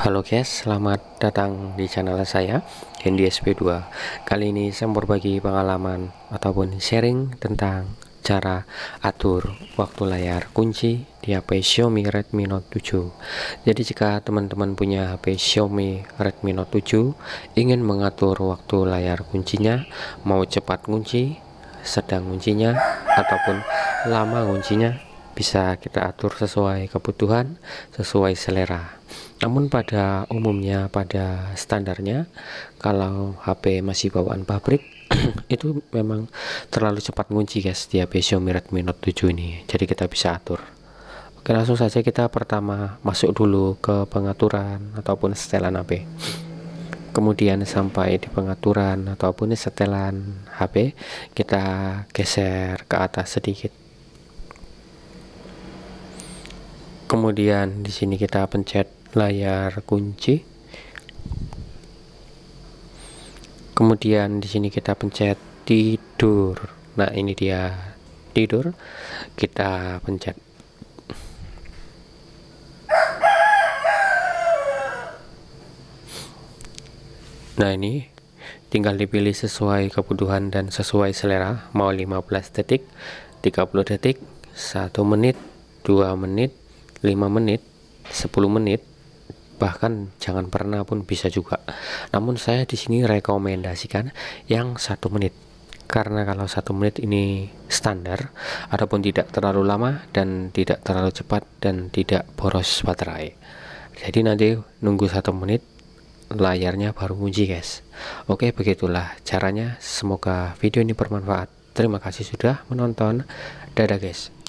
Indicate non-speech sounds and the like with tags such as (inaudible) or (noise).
Halo guys, selamat datang di channel saya Hendy SP2. Kali ini saya berbagi pengalaman ataupun sharing tentang cara atur waktu layar kunci di HP Xiaomi Redmi Note 7. Jadi jika teman-teman punya HP Xiaomi Redmi Note 7 ingin mengatur waktu layar kuncinya, mau cepat kunci, sedang kuncinya ataupun lama kuncinya, bisa kita atur sesuai kebutuhan, sesuai selera. Namun pada umumnya, pada standarnya, kalau HP masih bawaan pabrik, (clears throat) itu memang terlalu cepat ngunci guys di HP Xiaomi Redmi Note 7 ini. Jadi kita bisa atur. Oke langsung saja kita pertama masuk dulu ke pengaturan ataupun setelan HP kemudian sampai di pengaturan ataupun setelan HP kita geser ke atas sedikit kemudian di sini kita pencet layar kunci kemudian di sini kita pencet tidur nah ini dia tidur kita pencet nah ini tinggal dipilih sesuai kebutuhan dan sesuai selera mau 15 detik 30 detik 1 menit 2 menit 5 menit 10 menit bahkan jangan pernah pun bisa juga namun saya di sini rekomendasikan yang satu menit karena kalau satu menit ini standar ataupun tidak terlalu lama dan tidak terlalu cepat dan tidak boros baterai jadi nanti nunggu satu menit layarnya baru kunci guys oke begitulah caranya semoga video ini bermanfaat terima kasih sudah menonton dadah guys